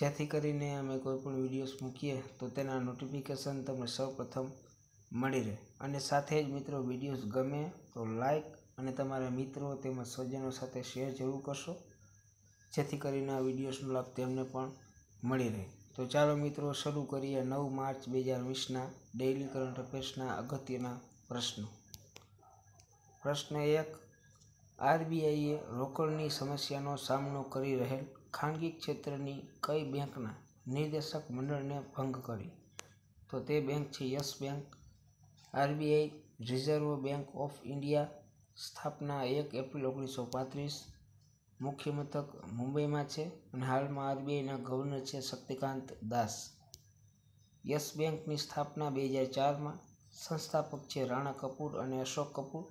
જેથી કરીને અમે કોઈપણ વિડીયોઝ મૂકીએ તો તેના નોટિફિકેશન તમને સૌપ્રથમ મળી રહે અને સાથે જ મિત્રો વિડીયોઝ ગમે તો લાઈક અને તમારા મિત્રો તેમજ સ્વજનો સાથે શેર જરૂર કરશો જેથી કરીને આ વિડીયોઝનો લાભ તેમને પણ મળી રહે તો ચાલો મિત્રો શરૂ કરીએ નવ માર્ચ બે હજાર વીસના ડેઇલી કરંટ અફેર્સના અગત્યના પ્રશ્નો પ્રશ્ન એક આરબીઆઈએ રોકડની સમસ્યાનો સામનો કરી રહેલ ખાનગી ક્ષેત્રની કઈ બેંકના નિર્દેશક મંડળને ભંગ કરી તો તે બેંક છે yes bank RBI reserve bank of India સ્થાપના એક એપ્રિલ ઓગણીસો પાંત્રીસ મુખ્ય મથક મુંબઈમાં છે અને હાલમાં આરબીઆઈના ગવર્નર છે શક્તિકાંત દાસ યસ બેંકની સ્થાપના બે હજાર ચારમાં સંસ્થાપક છે રાણા કપૂર અને અશોક કપૂર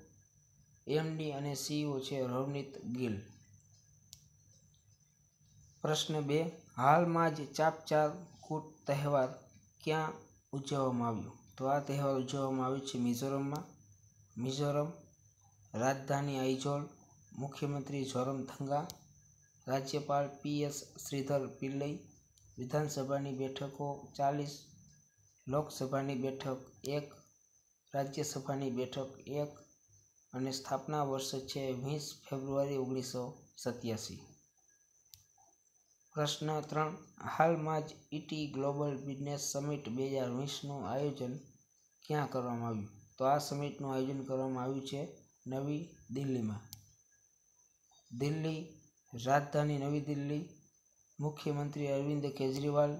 એમડી અને સીઈઓ છે રવનીત ગિલ પ્રશ્ન બે હાલમાં જ કૂટ તહેવાર ક્યાં ઉજવવામાં આવ્યો તો આ તહેવાર ઉજવવામાં આવ્યો છે મિઝોરમમાં મિઝોરમ રાજધાની આઇઝોલ મુખ્યમંત્રી જોરમથંગા રાજ્યપાલ પી એસ શ્રીધર પિલ્લઈ વિધાનસભાની બેઠકો ચાલીસ લોકસભાની બેઠક એક રાજ્યસભાની બેઠક એક અને સ્થાપના વર્ષ છે વીસ ફેબ્રુઆરી ઓગણીસો સત્યાસી પ્રશ્ન ત્રણ હાલમાં જ ઇટી ગ્લોબલ બિઝનેસ સમિટ બે હજાર વીસનું આયોજન ક્યાં કરવામાં આવ્યું તો આ સમિટનું આયોજન કરવામાં આવ્યું છે નવી દિલ્હીમાં દિલ્હી રાજધાની નવી દિલ્હી મુખ્યમંત્રી અરવિંદ કેજરીવાલ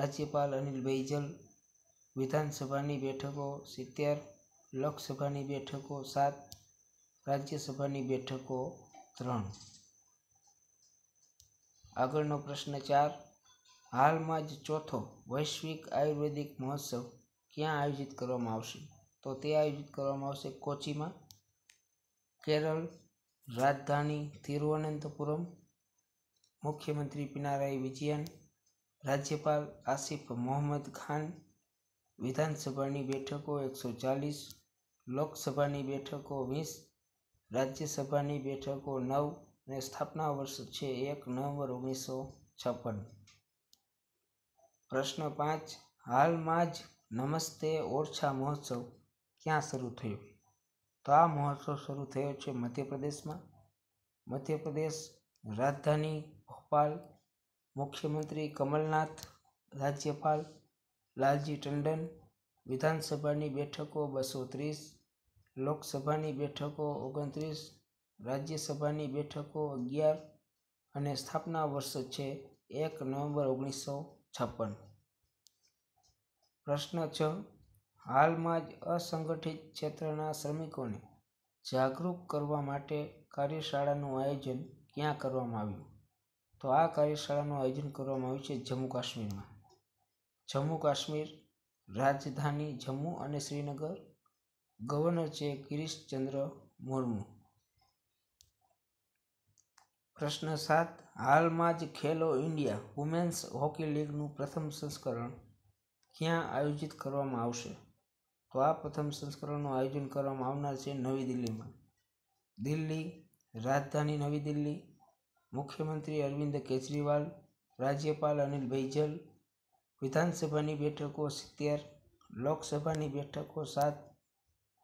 રાજ્યપાલ અનિલ બૈજલ વિધાનસભાની બેઠકો સિત્તેર લોકસભાની બેઠકો સાત રાજ્યસભાની બેઠકો ત્રણ આગળનો પ્રશ્ન ચાર હાલમાં જ ચોથો વૈશ્વિક આયુર્વેદિક મહોત્સવ ક્યાં આયોજિત કરવામાં આવશે તો તે આયોજિત કરવામાં આવશે કોચીમાં કેરળ રાજધાની તિરુવનંતપુરમ મુખ્યમંત્રી પિનારાઈ વિજયન રાજ્યપાલ આસિફ મોહમ્મદ ખાન વિધાનસભાની બેઠકો એકસો ચાલીસ લોકસભાની બેઠકો વીસ રાજ્યસભાની બેઠકો નવ અને સ્થાપના વર્ષ છે એક નવેમ્બર ઓગણીસો છપ્પન પ્રશ્ન પાંચ હાલમાં જ નમસ્તે ઓરછા મહોત્સવ ક્યાં શરૂ થયો તો આ મહોત્સવ શરૂ થયો છે મધ્યપ્રદેશમાં મધ્યપ્રદેશ રાજધાની ભોપાલ મુખ્યમંત્રી કમલનાથ રાજ્યપાલ લાલજી ટંડન વિધાનસભાની બેઠકો બસો ત્રીસ લોકસભાની બેઠકો ઓગણત્રીસ રાજ્યસભાની બેઠકો અગિયાર અને સ્થાપના વર્ષ છે એક નવેમ્બર ઓગણીસો છપ્પન પ્રશ્ન છ હાલમાં જ અસંગઠિત ક્ષેત્રના શ્રમિકોને જાગૃત કરવા માટે કાર્યશાળાનું આયોજન ક્યાં કરવામાં આવ્યું તો આ કાર્યશાળાનું આયોજન કરવામાં આવ્યું છે જમ્મુ કાશ્મીરમાં જમ્મુ કાશ્મીર રાજધાની જમ્મુ અને શ્રીનગર ગવર્નર છે ગિરીશચંદ્ર મુર્મુ પ્રશ્ન સાત હાલમાં જ ખેલો ઇન્ડિયા વુમેન્સ હોકી લીગનું પ્રથમ સંસ્કરણ ક્યાં આયોજિત કરવામાં આવશે તો આ પ્રથમ સંસ્કરણનું આયોજન કરવામાં આવનાર છે નવી દિલ્હીમાં દિલ્હી રાજધાની નવી દિલ્હી મુખ્યમંત્રી અરવિંદ કેજરીવાલ રાજ્યપાલ અનિલ બૈજલ વિધાનસભાની બેઠકો સિત્તેર લોકસભાની બેઠકો સાત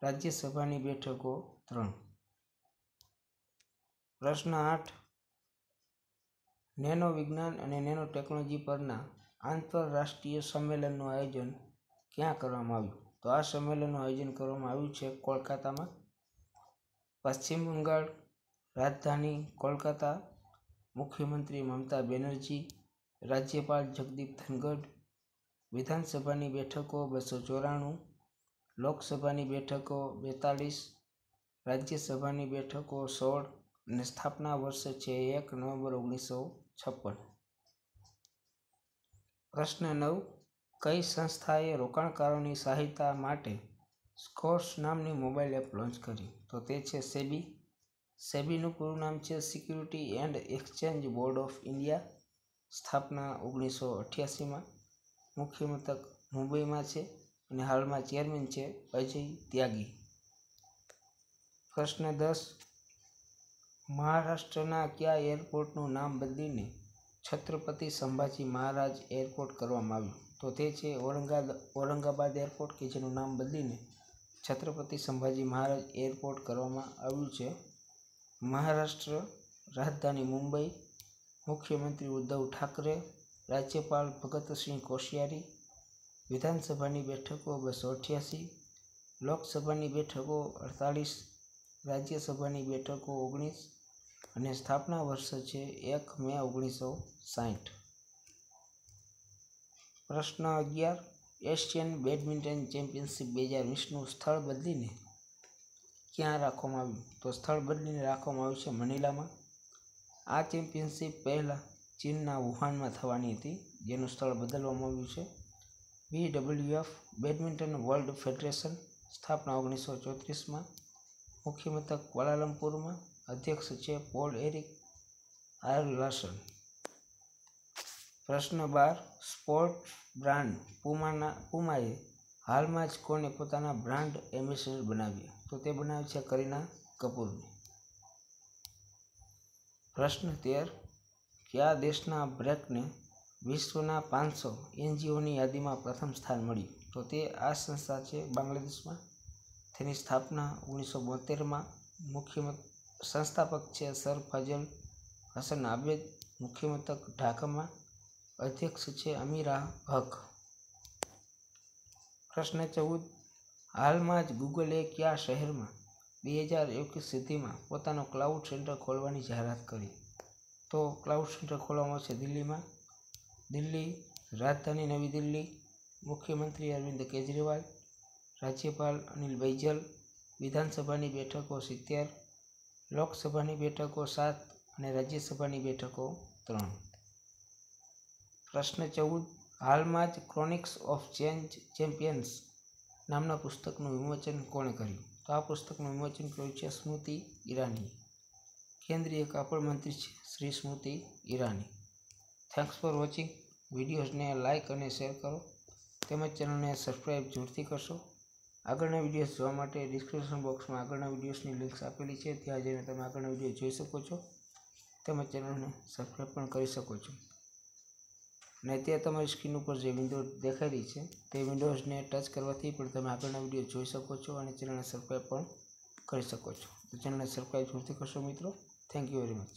રાજ્યસભાની બેઠકો ત્રણ પ્રશ્ન આઠ નેનો વિજ્ઞાન અને નેનો ટેકનોલોજી પરના આંતરરાષ્ટ્રીય સંમેલનનું આયોજન ક્યાં કરવામાં આવ્યું તો આ સંમેલનનું આયોજન કરવામાં આવ્યું છે કોલકાતામાં પશ્ચિમ બંગાળ રાજધાની કોલકાતા મુખ્યમંત્રી મમતા બેનર્જી રાજ્યપાલ જગદીપ ધનગઢ વિધાનસભાની બેઠકો બસો ચોરાણું લોકસભાની બેઠકો બેતાલીસ રાજ્યસભાની બેઠકો સોળ અને સ્થાપના વર્ષ છે એક નવેમ્બર ઓગણીસો છપ્પન પ્રશ્ન નવ કઈ સંસ્થાએ રોકાણકારોની સહાયતા માટે સ્કોર્સ નામની મોબાઈલ એપ લોન્ચ કરી તો તે છે સેબી સેબીનું પૂરું નામ છે security and exchange board of India સ્થાપના ઓગણીસો અઠ્યાસીમાં મુખ્ય મથક મુંબઈમાં છે અને હાલમાં ચેરમેન છે અજય ત્યાગી પ્રશ્ન દસ મહારાષ્ટ્રના કયા એરપોર્ટનું નામ બદલીને છત્રપતિ સંભાજી મહારાજ એરપોર્ટ કરવામાં આવ્યું તો તે છે ઔરંગાદ ઔરંગાબાદ એરપોર્ટ કે જેનું નામ બદલીને છત્રપતિ સંભાજી મહારાજ એરપોર્ટ કરવામાં આવ્યું છે મહારાષ્ટ્ર રાજધાની મુંબઈ મુખ્યમંત્રી ઉદ્ધવ ઠાકરે રાજ્યપાલ ભગતસિંહ કોશિયારી વિધાનસભાની બેઠકો બસો અઠ્યાસી લોકસભાની બેઠકો અડતાલીસ રાજ્યસભાની બેઠકો ઓગણીસ અને સ્થાપના વર્ષ છે એક મે ઓગણીસો સાઠ પ્રશ્ન અગિયાર એશિયન બેડમિન્ટન ચેમ્પિયનશિપ બે હજાર વીસનું સ્થળ બદલીને ક્યાં રાખવામાં આવ્યું તો સ્થળ બદલીને રાખવામાં આવ્યું છે મનીલામાં આ ચેમ્પિયનશિપ પહેલાં ચીનના વુહાનમાં થવાની હતી જેનું સ્થળ બદલવામાં આવ્યું છે B BWF badminton world federation સ્થાપના ઓગણીસો ચોત્રીસમાં મુખ્ય મથક ક્વાલાલંપુરમાં અધ્યક્ષ છે પોલ એરિક આર પ્રશ્ન બાર સ્પોર્ટ બ્રાન્ડ પુમાના પુમાએ હાલમાં જ કોને પોતાના બ્રાન્ડ એમ્બેસેડર બનાવ્યું તો તે બનાવી છે કરીના કપૂરને પ્રશ્ન તેર કયા દેશના બ્રેકને વિશ્વના પાંચસો એનજીઓની યાદીમાં પ્રથમ સ્થાન મળ્યું તો તે આ સંસ્થા છે બાંગ્લાદેશમાં તેની સ્થાપના ઓગણીસો બોતેરમાં મુખ્ય સંસ્થાપક છે સર ફજલ હસન આબેદ મુખ્યમથક ઢાકામાં અધ્યક્ષ છે અમીરા હક પ્રશ્ન ચૌદ હાલમાં જ ગૂગલે કયા શહેરમાં બે હજાર એકવીસ સુધીમાં પોતાનો ક્લાઉડ સેન્ટર ખોલવાની જાહેરાત કરી તો ક્લાઉડ સેન્ટર ખોલવામાં આવશે દિલ્હીમાં દિલ્હી રાજધાની નવી દિલ્હી મુખ્યમંત્રી અરવિંદ કેજરીવાલ રાજ્યપાલ અનિલ બૈજલ વિધાનસભાની બેઠકો સિત્તેર લોકસભાની બેઠકો સાત અને રાજ્યસભાની બેઠકો ત્રણ પ્રશ્ન ચૌદ હાલમાં જ ક્રોનિક્સ ઓફ ચેન્જ ચેમ્પિયન્સ નામના પુસ્તકનું વિમોચન કોણે કર્યું તો આ પુસ્તકનું વિમોચન કર્યું છે સ્મૃતિ ઈરાની કેન્દ્રીય કાપડ મંત્રી છે Shri Smriti Irani thanks for watching વિડીયોઝને લાઇક અને શેર કરો તેમજ ચેનલને સબસ્ક્રાઈબ જરૂરથી કરશો આગળના વિડીયોઝ જોવા માટે ડિસ્ક્રિપ્શન બોક્સમાં આગળના વિડીયોઝની લિંક્સ આપેલી છે ત્યાં જઈને તમે આગળના વિડીયો જોઈ શકો છો તમે ચેનલને સબસ્ક્રાઈબ પણ કરી શકો છો અને અત્યારે તમારી સ્ક્રીન ઉપર જે વિન્ડો દેખાયેલી છે તે વિન્ડોઝને ટચ કરવાથી પણ તમે આગળના વિડીયો જોઈ શકો છો અને ચેનલને સબસ્ક્રાઈબ પણ કરી શકો છો તો ચેનલને સબસ્ક્રાઈબ જરૂરથી કરશો મિત્રો થેન્ક યુ વેરી મચ